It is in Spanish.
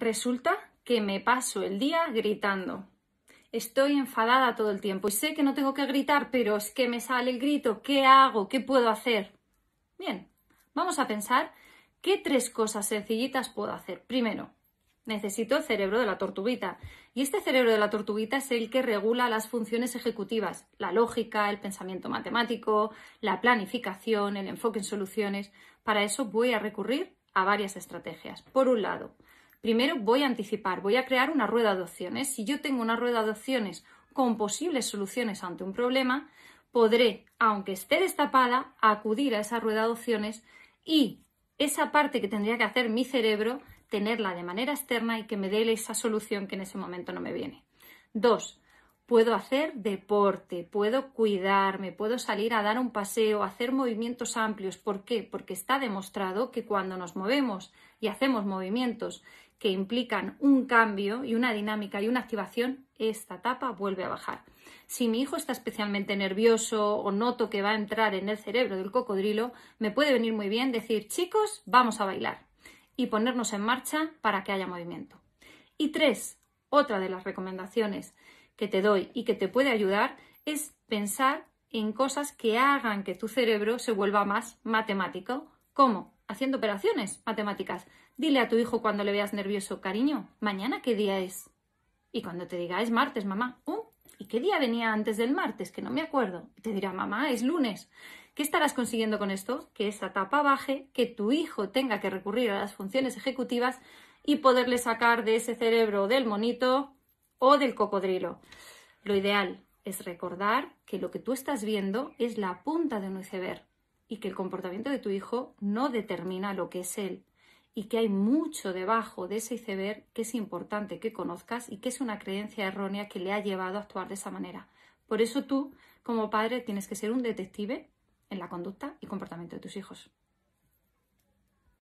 Resulta que me paso el día gritando. Estoy enfadada todo el tiempo y sé que no tengo que gritar, pero es que me sale el grito. ¿Qué hago? ¿Qué puedo hacer? Bien, vamos a pensar qué tres cosas sencillitas puedo hacer. Primero, necesito el cerebro de la tortuguita. Y este cerebro de la tortuguita es el que regula las funciones ejecutivas, la lógica, el pensamiento matemático, la planificación, el enfoque en soluciones. Para eso voy a recurrir a varias estrategias. Por un lado, Primero voy a anticipar, voy a crear una rueda de opciones. Si yo tengo una rueda de opciones con posibles soluciones ante un problema, podré, aunque esté destapada, acudir a esa rueda de opciones y esa parte que tendría que hacer mi cerebro, tenerla de manera externa y que me dé esa solución que en ese momento no me viene. Dos, puedo hacer deporte, puedo cuidarme, puedo salir a dar un paseo, hacer movimientos amplios. ¿Por qué? Porque está demostrado que cuando nos movemos y hacemos movimientos que implican un cambio y una dinámica y una activación, esta etapa vuelve a bajar. Si mi hijo está especialmente nervioso o noto que va a entrar en el cerebro del cocodrilo, me puede venir muy bien decir, chicos, vamos a bailar y ponernos en marcha para que haya movimiento. Y tres, otra de las recomendaciones que te doy y que te puede ayudar es pensar en cosas que hagan que tu cerebro se vuelva más matemático. ¿Cómo? Haciendo operaciones matemáticas. Dile a tu hijo cuando le veas nervioso, cariño, mañana qué día es. Y cuando te diga, es martes, mamá. Uh, ¿Y qué día venía antes del martes? Que no me acuerdo. te dirá, mamá, es lunes. ¿Qué estarás consiguiendo con esto? Que esa tapa baje, que tu hijo tenga que recurrir a las funciones ejecutivas y poderle sacar de ese cerebro del monito o del cocodrilo. Lo ideal es recordar que lo que tú estás viendo es la punta de un iceberg y que el comportamiento de tu hijo no determina lo que es él y que hay mucho debajo de ese iceberg que es importante que conozcas y que es una creencia errónea que le ha llevado a actuar de esa manera. Por eso tú, como padre, tienes que ser un detective en la conducta y comportamiento de tus hijos.